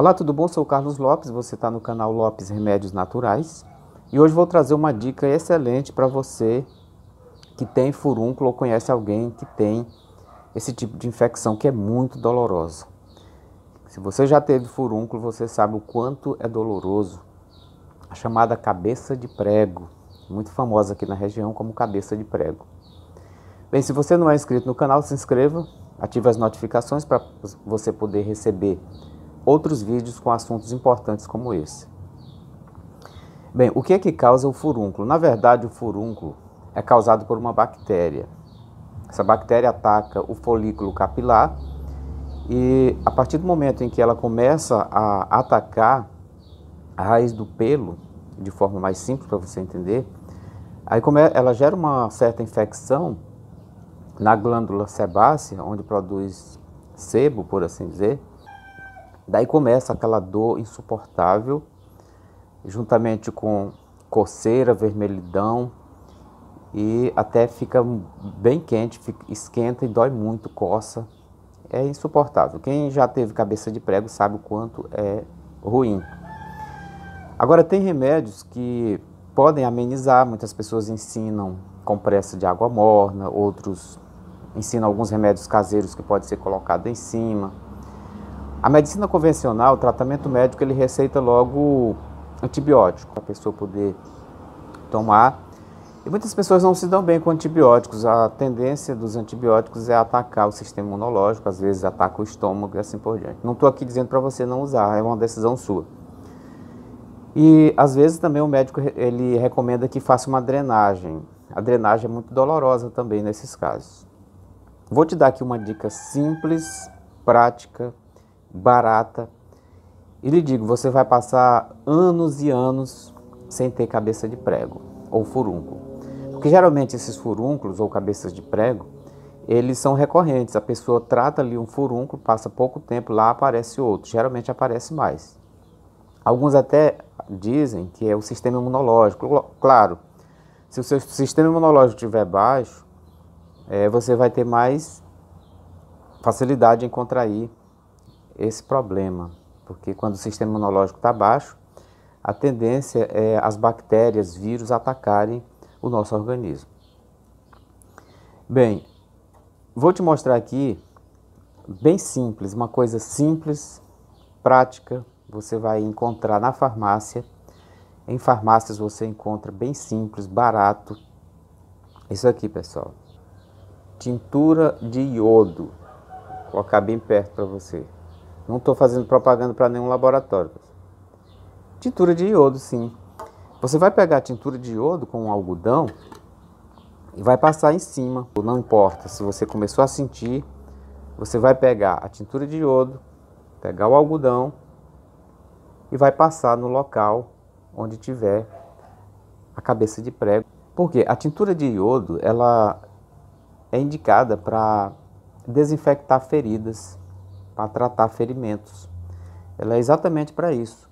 Olá, tudo bom? Sou o Carlos Lopes, você está no canal Lopes Remédios Naturais e hoje vou trazer uma dica excelente para você que tem furúnculo ou conhece alguém que tem esse tipo de infecção que é muito dolorosa. Se você já teve furúnculo, você sabe o quanto é doloroso. A chamada cabeça de prego, muito famosa aqui na região como cabeça de prego. Bem, se você não é inscrito no canal, se inscreva, ative as notificações para você poder receber outros vídeos com assuntos importantes como esse. Bem, o que é que causa o furúnculo? Na verdade, o furúnculo é causado por uma bactéria. Essa bactéria ataca o folículo capilar e a partir do momento em que ela começa a atacar a raiz do pelo, de forma mais simples para você entender, aí como ela gera uma certa infecção na glândula sebácea, onde produz sebo, por assim dizer, Daí começa aquela dor insuportável, juntamente com coceira, vermelhidão e até fica bem quente, fica, esquenta e dói muito, coça. É insuportável. Quem já teve cabeça de prego sabe o quanto é ruim. Agora, tem remédios que podem amenizar, muitas pessoas ensinam compressa de água morna, outros ensinam alguns remédios caseiros que pode ser colocado em cima a medicina convencional, o tratamento médico, ele receita logo antibiótico, a pessoa poder tomar. E muitas pessoas não se dão bem com antibióticos. A tendência dos antibióticos é atacar o sistema imunológico, às vezes ataca o estômago e assim por diante. Não estou aqui dizendo para você não usar, é uma decisão sua. E às vezes também o médico ele recomenda que faça uma drenagem. A drenagem é muito dolorosa também nesses casos. Vou te dar aqui uma dica simples, prática, barata. E lhe digo, você vai passar anos e anos sem ter cabeça de prego ou furúnculo. Porque geralmente esses furúnculos ou cabeças de prego, eles são recorrentes. A pessoa trata ali um furúnculo, passa pouco tempo, lá aparece outro. Geralmente aparece mais. Alguns até dizem que é o sistema imunológico. Claro, se o seu sistema imunológico estiver baixo, é, você vai ter mais facilidade em contrair esse problema, porque quando o sistema imunológico está baixo, a tendência é as bactérias, vírus atacarem o nosso organismo. Bem, vou te mostrar aqui, bem simples, uma coisa simples, prática, você vai encontrar na farmácia. Em farmácias você encontra bem simples, barato. Isso aqui, pessoal. Tintura de iodo. Vou colocar bem perto para você. Não estou fazendo propaganda para nenhum laboratório. Tintura de iodo, sim. Você vai pegar a tintura de iodo com um algodão e vai passar em cima. Não importa se você começou a sentir, você vai pegar a tintura de iodo, pegar o algodão e vai passar no local onde tiver a cabeça de prego. Porque a tintura de iodo, ela é indicada para desinfectar feridas para tratar ferimentos. Ela é exatamente para isso.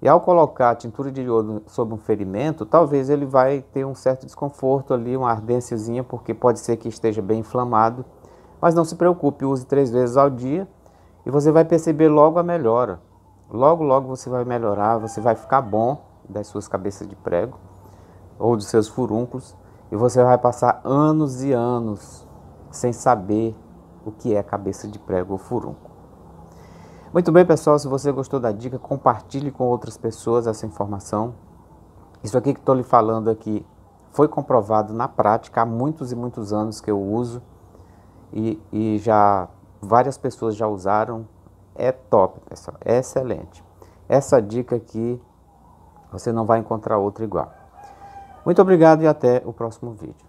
E ao colocar a tintura de iodo sobre um ferimento, talvez ele vai ter um certo desconforto ali, uma ardênciazinha, porque pode ser que esteja bem inflamado. Mas não se preocupe, use três vezes ao dia e você vai perceber logo a melhora. Logo, logo você vai melhorar, você vai ficar bom das suas cabeças de prego ou dos seus furúnculos e você vai passar anos e anos sem saber o que é cabeça de prego ou furúnculo. Muito bem, pessoal, se você gostou da dica, compartilhe com outras pessoas essa informação. Isso aqui que estou lhe falando aqui foi comprovado na prática há muitos e muitos anos que eu uso e, e já várias pessoas já usaram. É top, pessoal, é excelente. Essa dica aqui você não vai encontrar outra igual. Muito obrigado e até o próximo vídeo.